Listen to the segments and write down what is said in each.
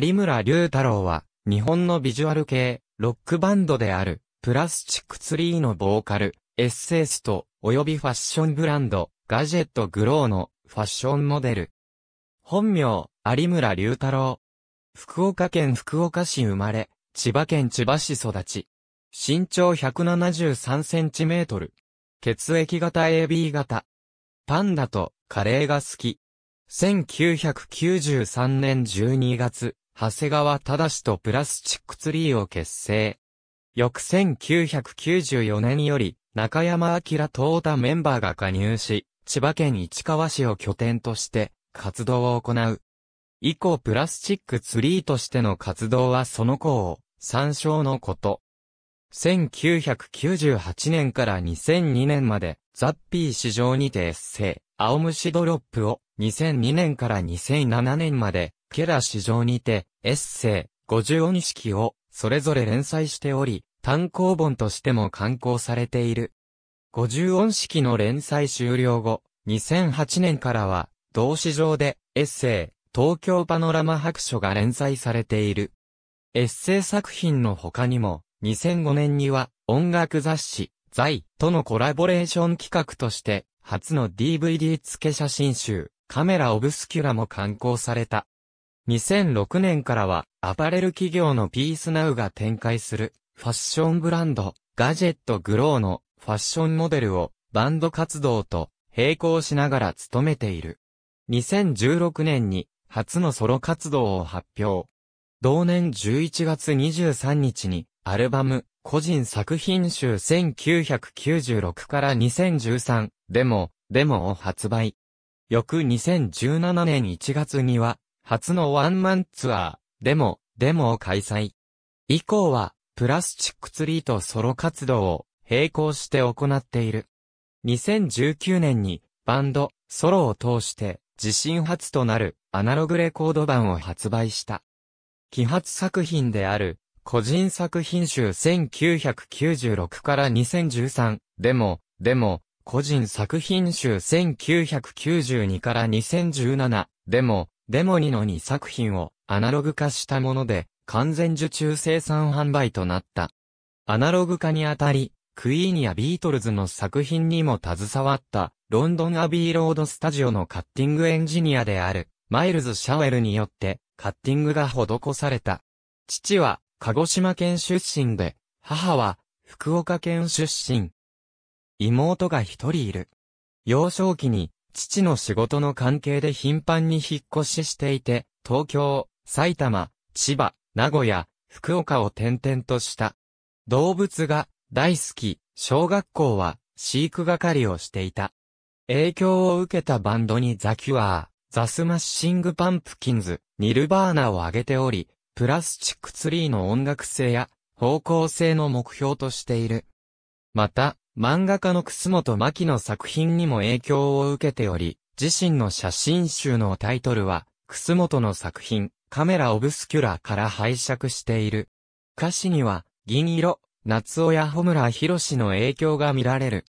有村龍太郎は、日本のビジュアル系、ロックバンドである、プラスチックツリーのボーカル、エッセイスト、及びファッションブランド、ガジェットグローのファッションモデル。本名、有村龍太郎。福岡県福岡市生まれ、千葉県千葉市育ち。身長173センチメートル。血液型 AB 型。パンダとカレーが好き。1993年12月、長谷川忠とプラスチックツリーを結成。翌1994年より、中山明大太メンバーが加入し、千葉県市川市を拠点として、活動を行う。以降プラスチックツリーとしての活動はその子を、参照のこと。1998年から2002年まで、ザッピー市場にてエッセイ、青虫ドロップを、2002年から2007年まで、ケラ市場にて、エッセイ、50音式を、それぞれ連載しており、単行本としても刊行されている。50音式の連載終了後、2008年からは、同市場で、エッセイ、東京パノラマ白書が連載されている。エッセイ作品の他にも、2005年には、音楽雑誌、イとのコラボレーション企画として、初の DVD 付け写真集、カメラオブスキュラも刊行された。2006年からは、アパレル企業のピースナウが展開する、ファッションブランド、ガジェットグローのファッションモデルを、バンド活動と並行しながら務めている。2016年に、初のソロ活動を発表。同年11月23日に、アルバム、個人作品集1996から2013、デモ、デモを発売。翌2017年1月には、初のワンマンツアー、デモ、デモを開催。以降は、プラスチックツリーとソロ活動を並行して行っている。2019年に、バンド、ソロを通して、自身初となるアナログレコード版を発売した。揮発作品である、個人作品集1996から2013、でも、でも、個人作品集1992から2017、でも、デモニの2作品をアナログ化したもので、完全受注生産販売となった。アナログ化にあたり、クイーンやビートルズの作品にも携わった、ロンドンアビーロードスタジオのカッティングエンジニアである、マイルズ・シャウェルによって、カッティングが施された。父は、鹿児島県出身で、母は、福岡県出身。妹が一人いる。幼少期に、父の仕事の関係で頻繁に引っ越ししていて、東京、埼玉、千葉、名古屋、福岡を転々とした。動物が大好き、小学校は飼育係をしていた。影響を受けたバンドにザ・キュアー、ザ・スマッシング・パンプキンズ、ニルバーナを挙げており、プラスチックツリーの音楽性や方向性の目標としている。また、漫画家の楠本牧の作品にも影響を受けており、自身の写真集のタイトルは、楠本の作品、カメラオブスキュラから拝借している。歌詞には、銀色、夏尾や穂村博の影響が見られる。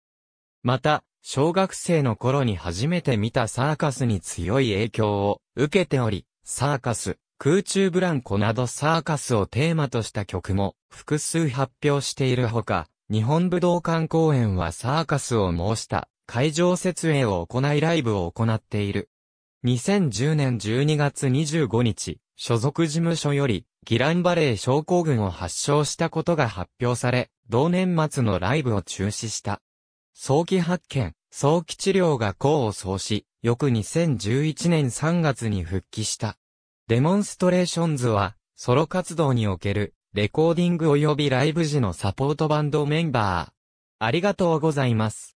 また、小学生の頃に初めて見たサーカスに強い影響を受けており、サーカス、空中ブランコなどサーカスをテーマとした曲も複数発表しているほか、日本武道館公演はサーカスを申した会場設営を行いライブを行っている。2010年12月25日、所属事務所より、ギランバレー症候群を発症したことが発表され、同年末のライブを中止した。早期発見、早期治療が功を奏し、翌2011年3月に復帰した。デモンストレーションズは、ソロ活動におけるレコーディング及びライブ時のサポートバンドメンバー。ありがとうございます。